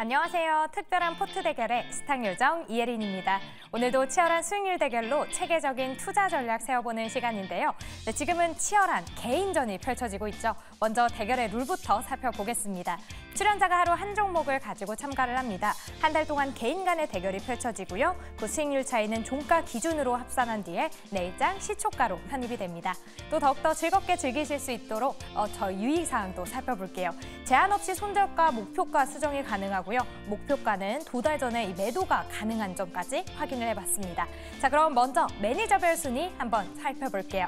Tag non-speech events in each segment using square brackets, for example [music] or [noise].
안녕하세요. 특별한 포트 대결의 스탁 요정 이혜린입니다 오늘도 치열한 수익률 대결로 체계적인 투자 전략 세워보는 시간인데요. 네, 지금은 치열한 개인전이 펼쳐지고 있죠. 먼저 대결의 룰부터 살펴보겠습니다. 출연자가 하루 한 종목을 가지고 참가를 합니다. 한 달 동안 개인 간의 대결이 펼쳐지고요. 그 수익률 차이는 종가 기준으로 합산한 뒤에 내일장 시초가로 편입이 됩니다. 또 더욱더 즐겁게 즐기실 수 있도록 어, 저 유의사항도 살펴볼게요. 제한 없이 손절과 목표가 수정이 가능하고요. 목표가는 두 달 전에 이 매도가 가능한 점까지 확인을 해봤습니다. 자 그럼 먼저 매니저별 순위 한번 살펴볼게요.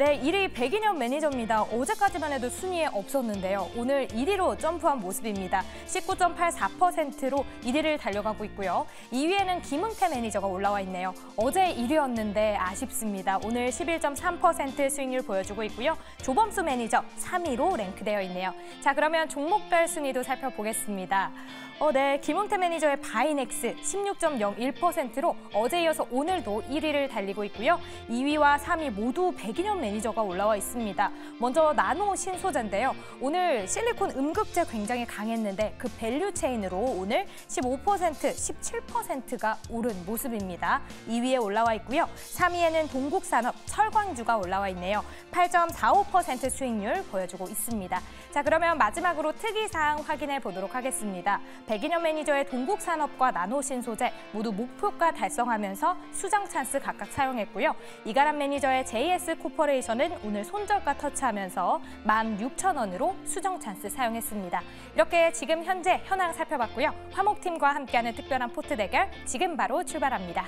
네, 1위 백인현 매니저입니다. 어제까지만 해도 순위에 없었는데요. 오늘 1위로 점프한 모습입니다. 19.84%로 1위를 달려가고 있고요. 2위에는 김은태 매니저가 올라와 있네요. 어제 1위였는데 아쉽습니다. 오늘 11.3% 수익률 보여주고 있고요. 조범수 매니저 3위로 랭크되어 있네요. 자, 그러면 종목별 순위도 살펴보겠습니다. 어, 네, 김홍태 매니저의 바이넥스 16.01%로 어제 이어서 오늘도 1위를 달리고 있고요. 2위와 3위 모두 1 0 0인현 매니저가 올라와 있습니다. 먼저 나노 신소재인데요. 오늘 실리콘 음극재 굉장히 강했는데 그 밸류 체인으로 오늘 15%, 17%가 오른 모습입니다. 2위에 올라와 있고요. 3위에는 동국산업 철광주가 올라와 있네요. 8.45% 수익률 보여주고 있습니다. 자, 그러면 마지막으로 특이사항 확인해 보도록 하겠습니다. 백인현 매니저의 동국 산업과 나노신 소재 모두 목표가 달성하면서 수정 찬스 각각 사용했고요. 이가람 매니저의 JS 코퍼레이션은 오늘 손절과 터치하면서 16,000원으로 수정 찬스 사용했습니다. 이렇게 지금 현재 현황 살펴봤고요. 화목팀과 함께하는 특별한 포트 대결 지금 바로 출발합니다.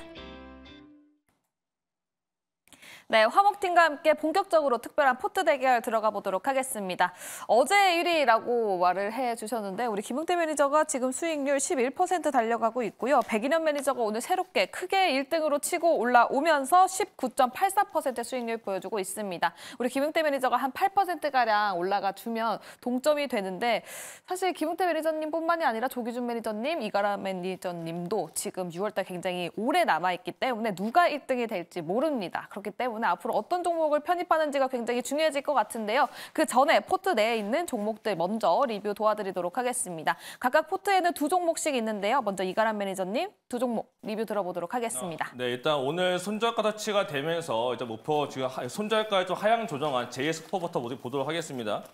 네, 화목팀과 함께 본격적으로 특별한 포트 대결 들어가 보도록 하겠습니다. 어제 1위라고 말을 해주셨는데 우리 김웅태 매니저가 지금 수익률 11% 달려가고 있고요. 백인현 매니저가 오늘 새롭게 크게 1등으로 치고 올라오면서 19.84%의 수익률 보여주고 있습니다. 우리 김웅태 매니저가 한 8%가량 올라가 주면 동점이 되는데 사실 김웅태 매니저님뿐만이 아니라 조기준 매니저님, 이가라 매니저님도 지금 6월달 굉장히 오래 남아있기 때문에 누가 1등이 될지 모릅니다. 그렇기 때문에 때문에 앞으로 어떤 종목을 편입하는지가 굉장히 중요해질 것 같은데요. 그 전에 포트 내에 있는 종목들 먼저 리뷰 도와드리도록 하겠습니다. 각각 포트에는 두 종목씩 있는데요. 먼저 이가람 매니저님 두 종목 리뷰 들어보도록 하겠습니다. 아, 네, 일단 오늘 손절가 터치가 되면서 이제 목표 지금 손절가에 좀 하향 조정한 j 스 포부터 보도록 하겠습니다.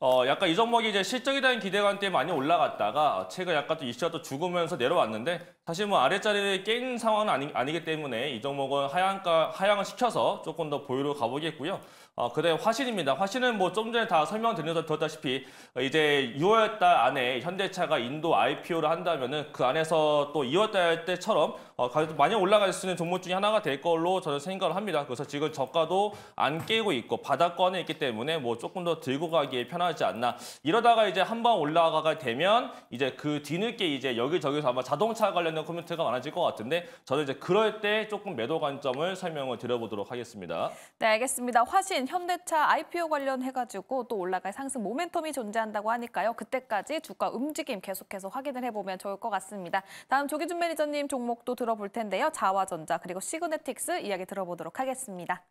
어, 약간 이 종목이 이제 실적에 대한 기대감 때문에 많이 올라갔다가 어, 최근 약간 또 이슈가 또 죽으면서 내려왔는데 사실 뭐 아랫자리를 깬 상황은 아니, 아니기 때문에 이 종목은 하향가, 하향을 시켜서 조금 더 보유로 가보겠고요. 어, 그다음 화신입니다. 화신은 뭐 좀 전에 다 설명드렸다시피 이제 6월달 안에 현대차가 인도 IPO를 한다면은 그 안에서 또 2월달 때처럼 어, 가격 많이 올라갈 수 있는 종목 중에 하나가 될 걸로 저는 생각을 합니다. 그래서 지금 저가도 안 깨고 있고 바닥권에 있기 때문에 뭐 조금 더 들고 가기에 편하지 않나. 이러다가 이제 한 번 올라가게 되면 이제 그 뒤늦게 이제 여기저기서 아마 자동차 관련된 코멘트가 많아질 것 같은데 저는 이제 그럴 때 조금 매도 관점을 설명을 드려보도록 하겠습니다. 네, 알겠습니다. 화신 오늘은 현대차 IPO 관련해가지고 또 올라갈 상승 모멘텀이 존재한다고 하니까요. 그때까지 주가 움직임 계속해서 확인을 해보면 좋을 것 같습니다. 다음 조기준 매니저님 종목도 들어볼 텐데요. 자화전자 그리고 시그네틱스 이야기 들어보도록 하겠습니다.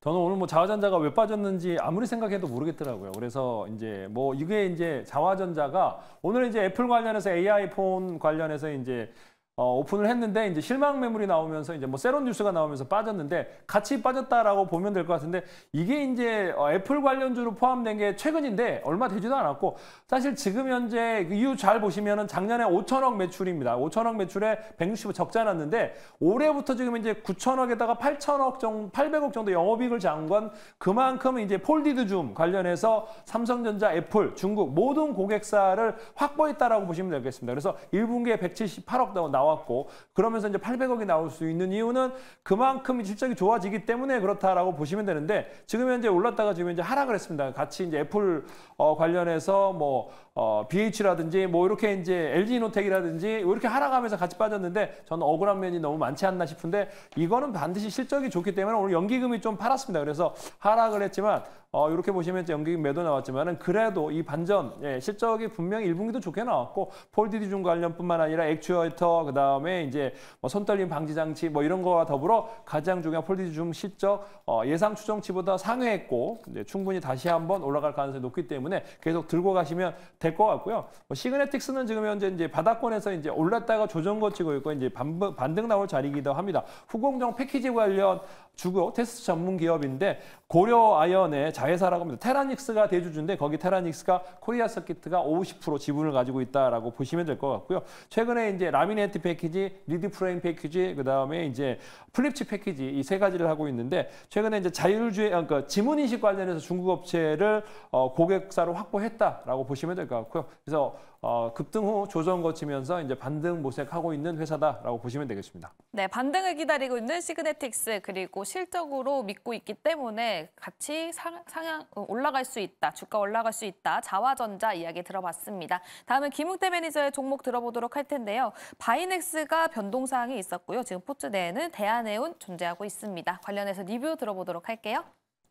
저는 오늘 뭐 자화전자가 왜 빠졌는지 아무리 생각해도 모르겠더라고요. 그래서 이제 뭐 이게 이제 자화전자가 오늘 이제 애플 관련해서 AI 폰 관련해서 이제 어, 오픈을 했는데 이제 실망 매물이 나오면서 이제 뭐 세론 뉴스가 나오면서 빠졌는데 같이 빠졌다라고 보면 될 것 같은데 이게 이제 어, 애플 관련주로 포함된 게 최근인데 얼마 되지도 않았고 사실 지금 현재 그 이유 잘 보시면은 작년에 5천억 매출입니다. 5천억 매출에 160억 적자 났는데 올해부터 지금 이제 9천억에다가 8천억 정도 800억 정도 영업이익을 잡은 건 그만큼 이제 폴디드 줌 관련해서 삼성전자, 애플, 중국 모든 고객사를 확보했다라고 보시면 되겠습니다. 그래서 1분기에 178억 나온 나왔고 그러면서 이제 800억이 나올 수 있는 이유는 그만큼 실적이 좋아지기 때문에 그렇다라고 보시면 되는데 지금 현재 올랐다가 지금 이제 하락을 했습니다. 같이 이제 애플 어, 관련해서 뭐 어, BH라든지 뭐 이렇게 이제 LG 노텍이라든지 이렇게 하락하면서 같이 빠졌는데 저는 억울한 면이 너무 많지 않나 싶은데 이거는 반드시 실적이 좋기 때문에 오늘 연기금이 좀 팔았습니다. 그래서 하락을 했지만 어, 이렇게 보시면 연기금 매도 나왔지만은 그래도 이 반전 예, 실적이 분명히 1분기도 좋게 나왔고 폴디디중 관련뿐만 아니라 액추어터 이 그다음에 이제 뭐 손떨림 방지 장치 뭐 이런 거와 더불어 가장 중요한 폴리즘 실적 어, 예상 추정치보다 상회했고 충분히 다시 한번 올라갈 가능성이 높기 때문에 계속 들고 가시면 될 것 같고요. 뭐 시그네틱스는 지금 현재 이제 바닥권에서 이제 올랐다가 조정 거치고 있고 이제 반등, 반등 나올 자리이기도 합니다. 후공정 패키지 관련 주요 테스트 전문 기업인데 고려 아연의 자회사라고 합니다. 테라닉스가 대주주인데 거기 테라닉스가 코리아 서키트가 50% 지분을 가지고 있다라고 보시면 될 것 같고요. 최근에 이제 라미네이트 패키지, 리드 프레임 패키지, 그 다음에 이제 플립칩 패키지 이 세 가지를 하고 있는데 최근에 이제 자율주행, 아, 그러니까 지문 인식 관련해서 중국 업체를 어, 고객사로 확보했다라고 보시면 될 것 같고요. 그래서 어, 급등 후 조정 거치면서 이제 반등 모색하고 있는 회사다라고 보시면 되겠습니다. 네, 반등을 기다리고 있는 시그네틱스 그리고 실적으로 믿고 있기 때문에 같이 상, 향 어, 올라갈 수 있다, 주가 올라갈 수 있다, 자화전자 이야기 들어봤습니다. 다음은 김웅태 매니저의 종목 들어보도록 할 텐데요. 바이넥스가 변동사항이 있었고요. 지금 포츠 내에는 대한해운 존재하고 있습니다. 관련해서 리뷰 들어보도록 할게요.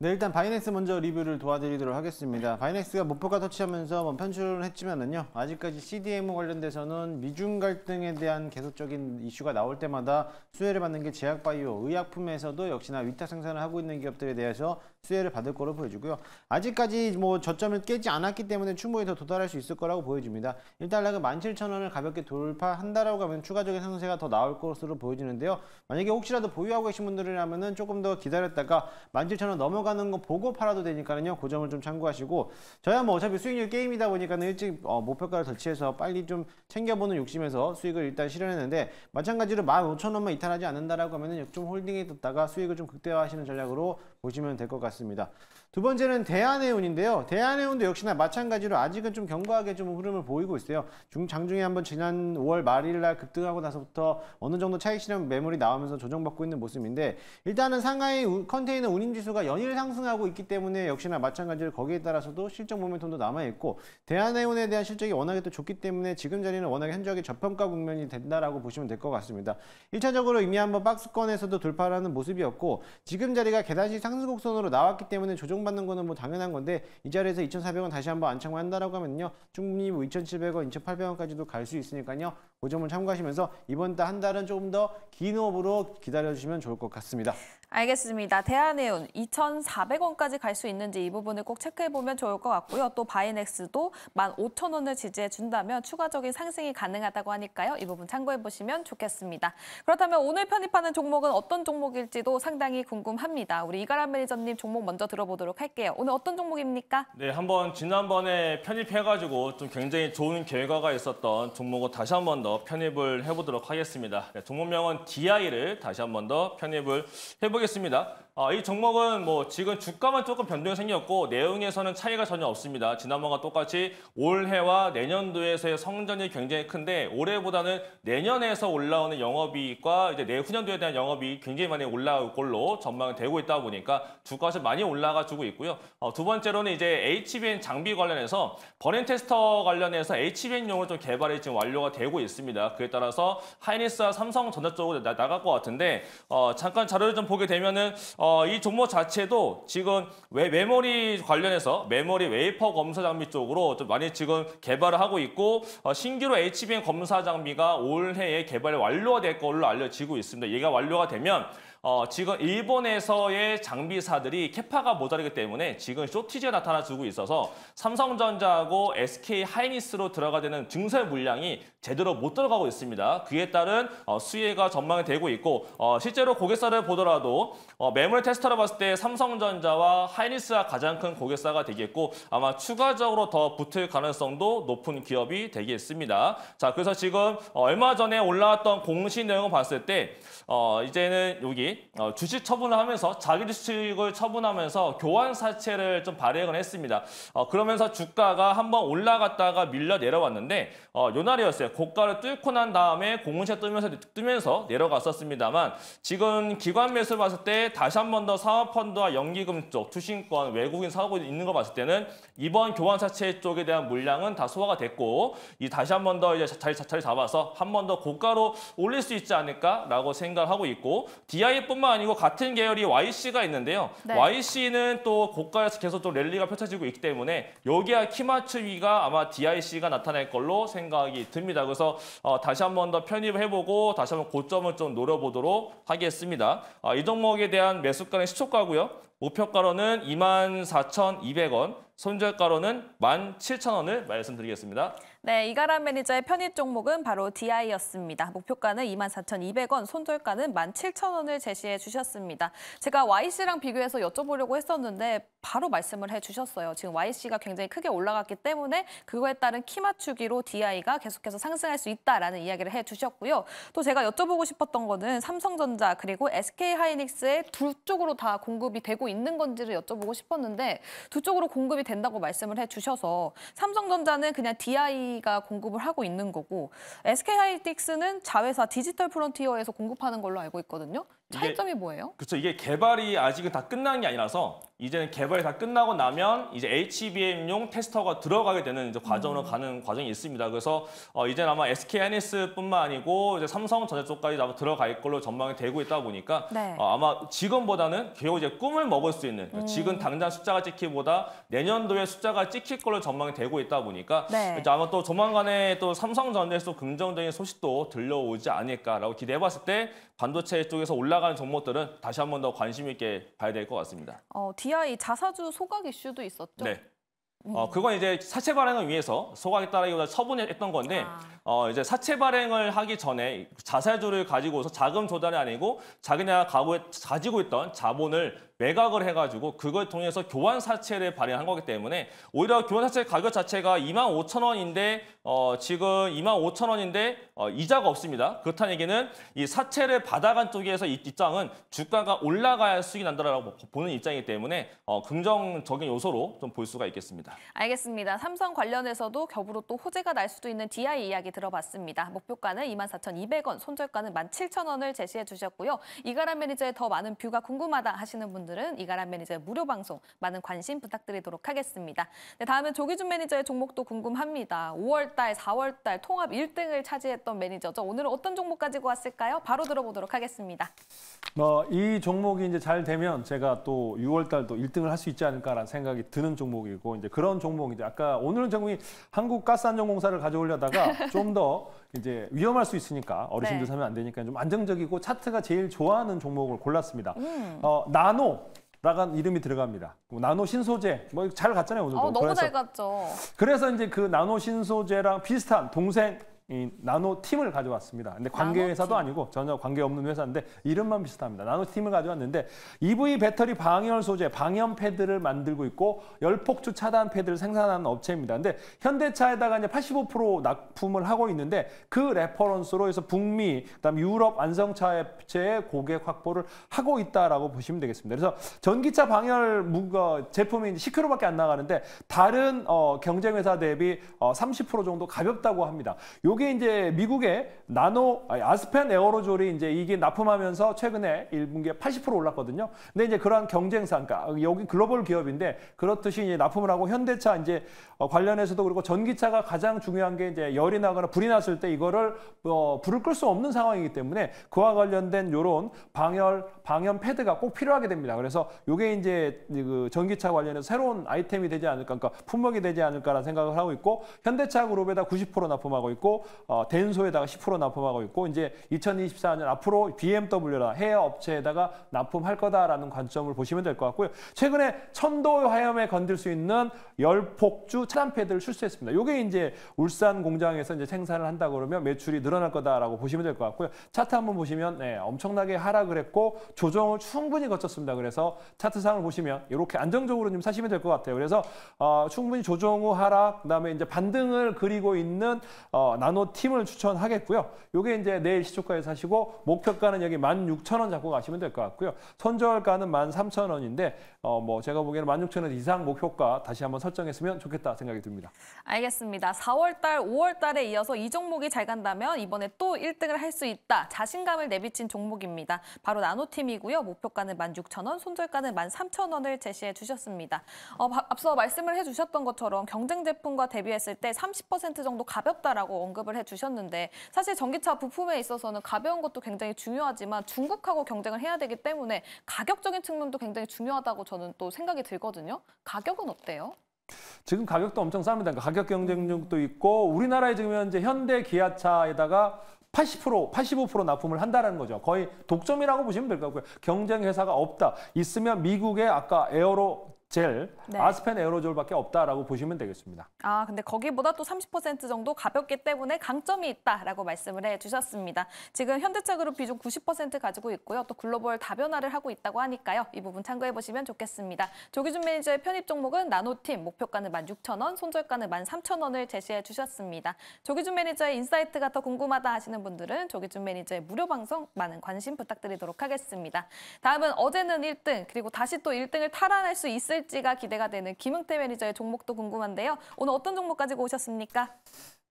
네 일단 바이낸스 먼저 리뷰를 도와드리도록 하겠습니다 바이낸스가 목표가 터치하면서 뭐 편출을 했지만은요 아직까지 c d m 관련돼서는 미중 갈등에 대한 계속적인 이슈가 나올 때마다 수혜를 받는 게 제약바이오 의약품에서도 역시나 위탁 생산을 하고 있는 기업들에 대해서 수혜를 받을 거로 보여지고요. 아직까지 뭐 저점을 깨지 않았기 때문에 충분히 더 도달할 수 있을 거라고 보여집니다. 1달러가 17,000원을 가볍게 돌파한다라고 하면 추가적인 상승세가 더 나올 것으로 보여지는데요. 만약에 혹시라도 보유하고 계신 분들이라면 조금 더 기다렸다가 17,000원 넘어가는 거 보고 팔아도 되니까요. 그 점을 좀 참고하시고 저야 뭐 어차피 수익률 게임이다 보니까 는 일찍 어, 목표가를 설치해서 빨리 좀 챙겨보는 욕심에서 수익을 일단 실현했는데 마찬가지로 15,000원만 이탈하지 않는다라고 하면 은좀 홀딩해 뒀다가 수익을 좀 극대화하시는 전략으로 보시면 될 것 같습니다. 두 번째는 대한해운인데요. 대한해운도 역시나 마찬가지로 아직은 좀 견고하게 좀 흐름을 보이고 있어요. 중, 장중에 한번 지난 5월 말일 날 급등하고 나서부터 어느 정도 차익 실현 매물이 나오면서 조정받고 있는 모습인데 일단은 상하이 컨테이너 운임지수가 연일 상승하고 있기 때문에 역시나 마찬가지로 거기에 따라서도 실적 모멘텀도 남아있고 대한해운에 대한 실적이 워낙에 또 좋기 때문에 지금 자리는 워낙에 현저하게 저평가 국면이 된다라고 보시면 될 것 같습니다. 1차적으로 이미 한번 박스권에서도 돌파하는 모습이었고 지금 자리가 계단식 상승곡선으로 나왔기 때문에 조정 인정받는 거는 뭐 당연한 건데 이 자리에서 2,400원 다시 한번 안착만 한다라고 하면요. 충분히 뭐 2,700원, 2,800원까지도 갈 수 있으니까요. 그 점을 참고하시면서 이번 달 한 달은 조금 더긴 호흡으로 기다려주시면 좋을 것 같습니다. 알겠습니다. 대한해운 2,400원까지 갈 수 있는지 이 부분을 꼭 체크해보면 좋을 것 같고요. 또 바이넥스도 15,000원을 지지해준다면 추가적인 상승이 가능하다고 하니까요. 이 부분 참고해보시면 좋겠습니다. 그렇다면 오늘 편입하는 종목은 어떤 종목일지도 상당히 궁금합니다. 우리 이가람 매니저님 종목 먼저 들어보도록 할게요. 오늘 어떤 종목입니까? 네, 한번 지난번에 편입해가지고 좀 굉장히 좋은 결과가 있었던 종목을 다시 한 번 더 편입을 해보도록 하겠습니다. 네, 동문명원 DI를 다시 한 번 더 편입을 해보겠습니다. 아, 이 종목은 뭐 지금 주가만 조금 변동이 생겼고 내용에서는 차이가 전혀 없습니다. 지난번과 똑같이 올해와 내년도에서의 성전이 굉장히 큰데 올해보다는 내년에서 올라오는 영업이익과 이제 내후년도에 대한 영업이익 굉장히 많이 올라올 걸로 전망이 되고 있다 보니까 주가가 많이 올라가지고 있고요. 어, 두 번째로는 이제 HBN 장비 관련해서 버린 테스터 관련해서 HBN용을 좀 개발이 지금 완료가 되고 있습니다. 그에 따라서 하이닉스와 삼성전자 쪽으로 나, 나갈 것 같은데 어, 잠깐 자료를 좀 보게 되면은 어, 어, 이 종목 자체도 지금 외, 메모리 관련해서 메모리 웨이퍼 검사 장비 쪽으로 좀 많이 지금 개발을 하고 있고 어, 신규로 HBM 검사 장비가 올해에 개발 이 완료가 될 걸로 알려지고 있습니다. 얘가 완료가 되면 어, 지금 일본에서의 장비사들이 캐파가 모자르기 때문에 지금 쇼티지가 나타나주고 있어서 삼성전자하고 SK 하이닉스로 들어가 되는 증설 물량이 제대로 못 들어가고 있습니다. 그에 따른 어, 수혜가 전망이 되고 있고 어, 실제로 고객사를 보더라도 어, 매물 테스트로 봤을 때 삼성전자와 하이니스가 가장 큰 고객사가 되겠고 아마 추가적으로 더 붙을 가능성도 높은 기업이 되겠습니다. 자 그래서 지금 얼마 전에 올라왔던 공시 내용을 봤을 때 이제는 여기 주식 처분을 하면서 자기 주식을 처분하면서 교환 사채를 좀 발행을 했습니다. 그러면서 주가가 한번 올라갔다가 밀려 내려왔는데 요 날이었어요. 고가를 뚫고 난 다음에 공은시 뜨면서, 뜨면서 내려갔었습니다만 지금 기관 매수 를 봤을 때 다시 한 번 더사업펀드와 연기금 쪽, 투신권, 외국인 사고 있는 거 봤을 때는 이번 교환 사채 쪽에 대한 물량은 다 소화가 됐고 이 다시 한 번 더 이제 자리 자차를 잡아서 한 번 더 고가로 올릴 수 있지 않을까라고 생각하고 있고 DI뿐만 아니고 같은 계열이 YC가 있는데요. 네. YC는 또 고가에서 계속 또 랠리가 펼쳐지고 있기 때문에 여기와 키마츠위가 아마 DIC가 나타날 걸로 생각이 듭니다. 그래서 어, 다시 한 번 더 편입을 해보고 다시 한 번 고점을 좀 노려보도록 하겠습니다. 아, 이 종목에 대한 매수가는 시초가고요. 목표가로는 24,200원, 손절가로는 17,000원을 말씀드리겠습니다. 네, 이가람 매니저의 편입 종목은 바로 DI였습니다. 목표가는 24,200원, 손절가는 17,000원을 제시해 주셨습니다. 제가 YC랑 비교해서 여쭤보려고 했었는데 바로 말씀을 해 주셨어요. 지금 YC가 굉장히 크게 올라갔기 때문에 그거에 따른 키 맞추기로 DI가 계속해서 상승할 수 있다라는 이야기를 해 주셨고요. 또 제가 여쭤보고 싶었던 거는 삼성전자 그리고 SK하이닉스의 둘 쪽으로 다 공급이 되고 있는 건지를 여쭤보고 싶었는데 두 쪽으로 공급이 된다고 말씀을 해 주셔서 삼성전자는 그냥 DI SK가 공급을 하고 있는 거고 SK 하이닉스는 자회사 디지털 프론티어에서 공급하는 걸로 알고 있거든요. 차이점이 뭐예요? 그렇죠. 이게 개발이 아직은 다 끝난 게 아니라서 이제는 개발이 다 끝나고 나면 이제 HBM용 테스터가 들어가게 되는 이제 과정으로 음. 가는 과정이 있습니다. 그래서 어 이제는 아마 SK하이닉스뿐만 아니고 이제 삼성전자 쪽까지 아마 들어갈 걸로 전망이 되고 있다 보니까 네. 어 아마 지금보다는 겨우 이제 꿈을 먹을 수 있는 그러니까 음. 지금 당장 숫자가 찍히보다 내년도에 숫자가 찍힐 걸로 전망이 되고 있다 보니까 네. 이제 아마 또 조만간에 또 삼성전자에서 긍정적인 소식도 들려오지 않을까라고 기대해봤을 때 반도체 쪽에서 올라가는 종목들은 다시 한번 더 관심 있게 봐야 될 것 같습니다. 어, 뒤 이하의 자사주 소각 이슈도 있었죠. 네. 음. 어, 그건 이제 사채 발행을 위해서 소각했다라기 처분했던 건데 아. 어, 이제 사채 발행을 하기 전에 자사주를 가지고서 자금 조달이 아니고 자기네가 가지고 있던 자본을 매각을 해가지고 그걸 통해서 교환 사채를 발행한 거기 때문에 오히려 교환 사채 가격 자체가 2만 5천 원인데 어, 지금 2만 5천 원인데 어, 이자가 없습니다. 그렇다는 얘기는 이 사채를 받아간 쪽에서 입장은 주가가 올라가야 수익이 난다라고 보는 입장이기 때문에 어, 긍정적인 요소로 좀 볼 수가 있겠습니다. 알겠습니다. 삼성 관련해서도 겹으로 또 호재가 날 수도 있는 DI 이야기 들어봤습니다. 목표가는 24,200원, 손절가는 17,000원을 제시해 주셨고요. 이가람 매니저의 더 많은 뷰가 궁금하다 하시는 분들 분들은 이가람 매니저의 무료 방송 많은 관심 부탁드리도록 하겠습니다. 네, 다음은 조기준 매니저의 종목도 궁금합니다. 5월달, 4월달 통합 1등을 차지했던 매니저죠. 오늘은 어떤 종목 가지고 왔을까요? 바로 들어보도록 하겠습니다. 어, 이 종목이 이제 잘 되면 제가 또 6월달도 1등을 할 수 있지 않을까라는 생각이 드는 종목이고 이제 그런 종목인데 아까 오늘은 종목이 한국가스안전공사를 가져오려다가 [laughs] 좀더 이제 위험할 수 있으니까 어르신들 네. 사면 안 되니까 좀 안정적이고 차트가 제일 좋아하는 종목을 골랐습니다. 음. 어, 나노. 라간 이름이 들어갑니다. 뭐 나노 신소재 뭐 잘 갔잖아요 오늘도. 어, 너무 그래서, 잘 갔죠. 그래서 이제 그 나노 신소재랑 비슷한 동생 이 나노 팀을 가져왔습니다. 근데 관계 회사도 아니고 전혀 관계 없는 회사인데 이름만 비슷합니다. 나노 팀을 가져왔는데 EV 배터리 방열 소재 방염 패드를 만들고 있고 열폭주 차단 패드를 생산하는 업체입니다. 근데 현대차에다가 이제 85% 납품을 하고 있는데 그 레퍼런스로 해서 북미 그다음 유럽 완성차 업체의 고객 확보를 하고 있다라고 보시면 되겠습니다. 그래서 전기차 방열 무거 제품이 10kg밖에 안 나가는데 다른 어, 경쟁 회사 대비 어, 30% 정도 가볍다고 합니다. 요 요게 이제 미국의 나노 아니, 아스펜 에어로졸이 이제 이게 납품하면서 최근에 1분기에 80% 올랐거든요. 근데 이제 그러한 경쟁상가 그러니까 여기 글로벌 기업인데 그렇듯이 이제 납품을 하고 현대차 이제 어, 관련해서도 그리고 전기차가 가장 중요한 게 이제 열이 나거나 불이 났을 때 이거를 어, 불을 끌 수 없는 상황이기 때문에 그와 관련된 요런 방열 방염 패드가 꼭 필요하게 됩니다. 그래서 요게 이제 그 전기차 관련해서 새로운 아이템이 되지 않을까 그러니까 품목이 되지 않을까라는 생각을 하고 있고 현대차 그룹에다 90% 납품하고 있고 어, 덴소에다가 10% 납품하고 있고 이제 2024년 앞으로 b m w 나 해외 업체에다가 납품할 거다라는 관점을 보시면 될 것 같고요. 최근에 천도 화염에 건들 수 있는 열폭주 차단패드를 출시했습니다. 이게 이제 울산 공장에서 이제 생산을 한다 그러면 매출이 늘어날 거다라고 보시면 될 것 같고요. 차트 한번 보시면 네, 엄청나게 하락을 했고 조정을 충분히 거쳤습니다. 그래서 차트상을 보시면 이렇게 안정적으로 좀 사시면 될 것 같아요. 그래서 어, 충분히 조정 후 하락, 그다음에 이제 반등을 그리고 있는 어, 나 나노팀을 추천하겠고요. 요게 이제 내일 시초가에 사시고 목표가는 여기 16,000원 잡고 가시면 될 것 같고요. 손절가는 13,000원인데 어 뭐 제가 보기에는 16,000원 이상 목표가 다시 한번 설정했으면 좋겠다 생각이 듭니다. 알겠습니다. 4월 달, 5월 달에 이어서 이 종목이 잘 간다면 이번에 또 1등을 할 수 있다. 자신감을 내비친 종목입니다. 바로 나노팀이고요. 목표가는 16,000원, 손절가는 13,000원을 제시해 주셨습니다. 어, 앞서 말씀을 해 주셨던 것처럼 경쟁 제품과 대비했을 때 30% 정도 가볍다라고 언급 언급을 해주셨는데 사실 전기차 부품에 있어서는 가벼운 것도 굉장히 중요하지만 중국하고 경쟁을 해야 되기 때문에 가격적인 측면도 굉장히 중요하다고 저는 또 생각이 들거든요. 가격은 어때요? 지금 가격도 엄청 쌉니다. 그러니까 가격 경쟁력도 있고 우리나라에 지금 현재 현대 기아차에다가 80%, 85% 납품을 한다는 거죠. 거의 독점이라고 보시면 될 것 같고요. 경쟁 회사가 없다. 있으면 미국의 아까 에어로 젤, 네. 아스펜 에어로졸밖에 없다라고 보시면 되겠습니다. 아, 근데 거기보다 또 30% 정도 가볍기 때문에 강점이 있다라고 말씀을 해주셨습니다. 지금 현대차그룹 비중 90% 가지고 있고요. 또 글로벌 다변화를 하고 있다고 하니까요. 이 부분 참고해보시면 좋겠습니다. 조기준 매니저의 편입 종목은 나노팀, 목표가는 16,000원, 손절가는 13,000원을 제시해 주셨습니다. 조기준 매니저의 인사이트가 더 궁금하다 하시는 분들은 조기준 매니저의 무료 방송 많은 관심 부탁드리도록 하겠습니다. 다음은 어제는 1등, 그리고 다시 또 1등을 탈환할 수 있을 될지가 기대가 되는 김흥태 매니저의 종목도 궁금한데요. 오늘 어떤 종목 가지고 오셨습니까?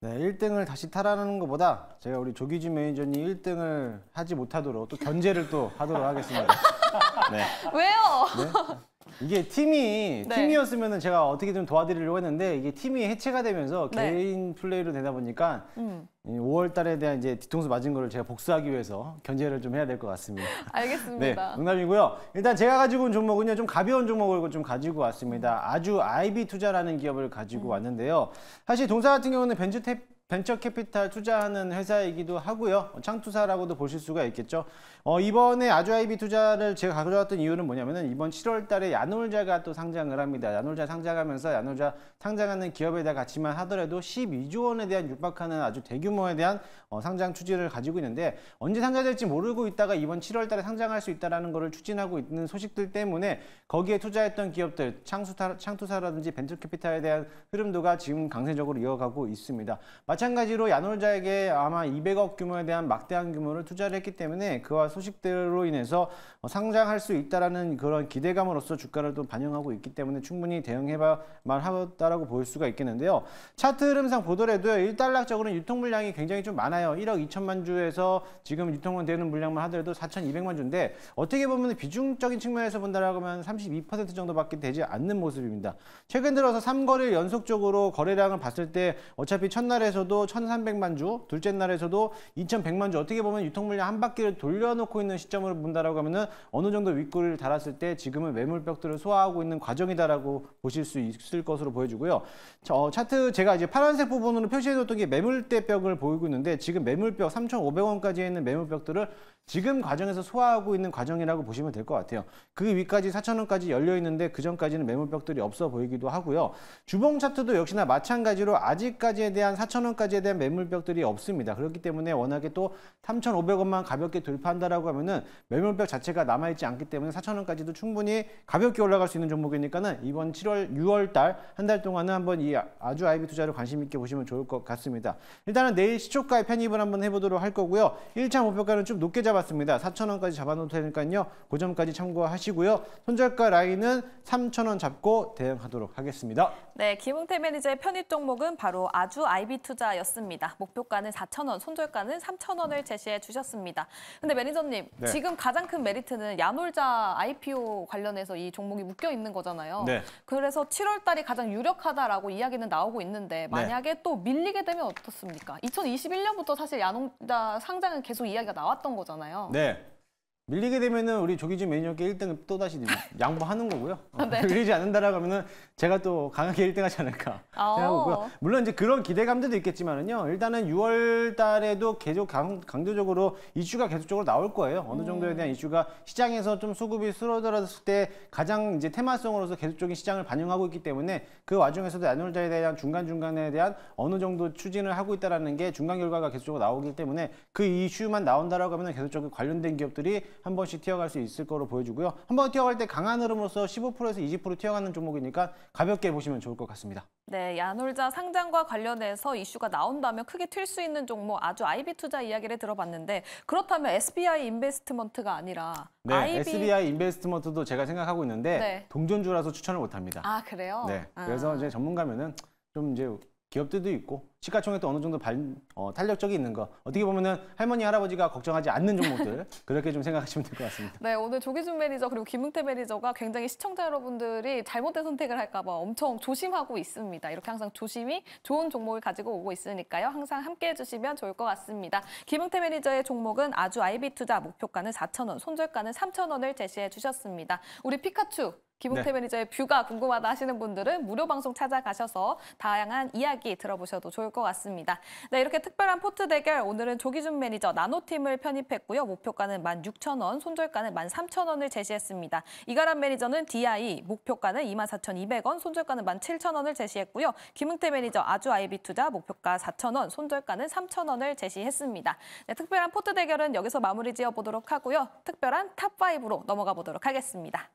네, 1등을 다시 타라는 것보다 제가 우리 조기진 매니저님 1등을 하지 못하도록 또 견제를 또 하도록 하겠습니다. [laughs] 네. 왜요? 네? 이게 팀이 네. 팀이었으면 제가 어떻게 좀 도와드리려고 했는데 이게 팀이 해체가 되면서 네. 개인 플레이로 되다 보니까 음. 5월달에 대한 이제 뒤통수 맞은 거를 제가 복수하기 위해서 견제를 좀 해야 될 것 같습니다. [laughs] 알겠습니다. 네, 농담이고요. 일단 제가 가지고 온 종목은요 좀 가벼운 종목을 좀 가지고 왔습니다. 아주 IB 투자라는 기업을 가지고 음. 왔는데요. 사실 동사 같은 경우는 벤츠테 벤처 캐피탈 투자하는 회사이기도 하고요. 창투사라고도 보실 수가 있겠죠. 어, 이번에 아주아이비 투자를 제가 가져왔던 이유는 뭐냐면은 이번 7월 달에 야놀자가 또 상장을 합니다. 야놀자 상장하면서 야놀자 상장하는 기업에다 같이만 하더라도 12조 원에 대한 육박하는 아주 대규모에 대한 어, 상장 추진을 가지고 있는데 언제 상장될지 모르고 있다가 이번 7월 달에 상장할 수있다는 것을 추진하고 있는 소식들 때문에 거기에 투자했던 기업들 창수사 창투사라든지 벤처 캐피탈에 대한 흐름도가 지금 강세적으로 이어가고 있습니다. 마찬 마찬가지로 야놀자에게 아마 200억 규모에 대한 막대한 규모를 투자를 했기 때문에 그와 소식들로 인해서 상장할 수 있다라는 그런 기대감으로써 주가를 또 반영하고 있기 때문에 충분히 대응해봐만 하다라고 볼 수가 있겠는데요. 차트 흐름상 보더라도 일단락적으로는 유통 물량이 굉장히 좀 많아요. 1억 2천만 주에서 지금 유통은 되는 물량만 하더라도 4,200만 주인데 어떻게 보면 비중적인 측면에서 본다라고 하면 32% 정도밖에 되지 않는 모습입니다. 최근 들어서 3거래일 연속적으로 거래량을 봤을 때 어차피 첫날에서도 날에서도 1,300만 주, 둘째 날에서도 2,100만 주 어떻게 보면 유통 물량 한 바퀴를 돌려놓고 있는 시점으로 본다라고 하면은 어느 정도 윗골을 달았을 때 지금은 매물벽들을 소화하고 있는 과정이다라고 보실 수 있을 것으로 보여지고요. 저 어, 차트 제가 이제 파란색 부분으로 표시해뒀던 게 매물대벽을 보이고 있는데 지금 매물벽 3,500원까지 있는 매물벽들을 지금 과정에서 소화하고 있는 과정이라고 보시면 될 것 같아요. 그 위까지 4,000원까지 열려 있는데 그 전까지는 매물벽들이 없어 보이기도 하고요. 주봉 차트도 역시나 마찬가지로 아직까지에 대한 4,000원까지에 대한 매물벽들이 없습니다. 그렇기 때문에 워낙에 또 3,500원만 가볍게 돌파한다라고 하면은 매물벽 자체가 남아 있지 않기 때문에 4,000원까지도 충분히 가볍게 올라갈 수 있는 종목이니까는 이번 7월, 6월 달 한 달 동안은 한번 이 아주 아이비 투자를 관심 있게 보시면 좋을 것 같습니다. 일단은 내일 시초가에 편입을 한번 해보도록 할 거고요. 1차 목표가는 좀 높게 잡 잡았습니다. 4,000원까지 잡아놓을 테니까요. 고 그 점까지 참고하시고요. 손절가 라인은 3,000원 잡고 대응하도록 하겠습니다. 네, 김웅태 매니저의 편입 종목은 바로 아주 IB투자였습니다. 목표가는 4,000원, 손절가는 3,000원을 제시해 주셨습니다. 근데 매니저님, 네. 지금 가장 큰 메리트는 야놀자 IPO 관련해서 이 종목이 묶여 있는 거잖아요. 네. 그래서 7월 달이 가장 유력하다라고 이야기는 나오고 있는데 네. 만약에 네. 또 밀리게 되면 어떻습니까? 2021년부터 사실 야놀자 상장은 계속 이야기가 나왔던 거잖아요. 있잖아요. 네. 밀리게 되면은 우리 조기준 매니저께 1등을 또다시 양보하는 거고요. [laughs] 아, 네. [laughs] 밀리지 않는다라고 하면은 제가 또 강하게 1등 하지 않을까 아. 생각하고요. 물론 이제 그런 기대감들도 있겠지만은요. 일단은 6월 달에도 계속 강, 강조적으로 이슈가 계속적으로 나올 거예요. 어느 정도에 대한 음. 이슈가 시장에서 좀 수급이 쓰러들었을 때 가장 이제 테마성으로서 계속적인 시장을 반영하고 있기 때문에 그 와중에서도 안놀자에 대한 중간중간에 대한 어느 정도 추진을 하고 있다라는 게 중간 결과가 계속적으로 나오기 때문에 그 이슈만 나온다라고 하면 계속적으로 관련된 기업들이 한 번씩 튀어갈 수 있을 거로 보여주고요. 한 번 튀어갈 때 강한 흐름으로서 15%에서 20% 튀어가는 종목이니까 가볍게 보시면 좋을 것 같습니다. 네, 야놀자 상장과 관련해서 이슈가 나온다면 크게 튈 수 있는 종목 아주 IB 투자 이야기를 들어봤는데 그렇다면 SBI 인베스트먼트가 아니라 네, IB... SBI 인베스트먼트도 제가 생각하고 있는데 네. 동전주라서 추천을 못합니다. 아 그래요? 네, 그래서 아. 이제 전문가면은 좀 이제 기업들도 있고 시가총액도 어느 정도 발, 어, 탄력적이 있는 거 어떻게 보면은 할머니 할아버지가 걱정하지 않는 종목들 [laughs] 그렇게 좀 생각하시면 될 것 같습니다. 네 오늘 조기준 매니저 그리고 김웅태 매니저가 굉장히 시청자 여러분들이 잘못된 선택을 할까봐 엄청 조심하고 있습니다. 이렇게 항상 조심히 좋은 종목을 가지고 오고 있으니까요. 항상 함께해 주시면 좋을 것 같습니다. 김웅태 매니저의 종목은 아주 IB투자 목표가는 4천원 손절가는 3천원을 제시해 주셨습니다. 우리 피카츄 기봉태 네. 매니저의 뷰가 궁금하다 하시는 분들은 무료 방송 찾아가셔서 다양한 이야기 들어보셔도 좋을 것것 같습니다. 네, 이렇게 특별한 포트 대결 오늘은 조기준 매니저 나노팀을 편입했고요. 목표가는 16,000원, 손절가는 13,000원을 제시했습니다. 이가람 매니저는 DI, 목표가는 24,200원, 손절가는 17,000원을 제시했고요. 김흥태 매니저 아주아이비투자 목표가 4,000원, 손절가는 3,000원을 제시했습니다. 네, 특별한 포트 대결은 여기서 마무리 지어보도록 하고요. 특별한 탑5로 넘어가 보도록 하겠습니다.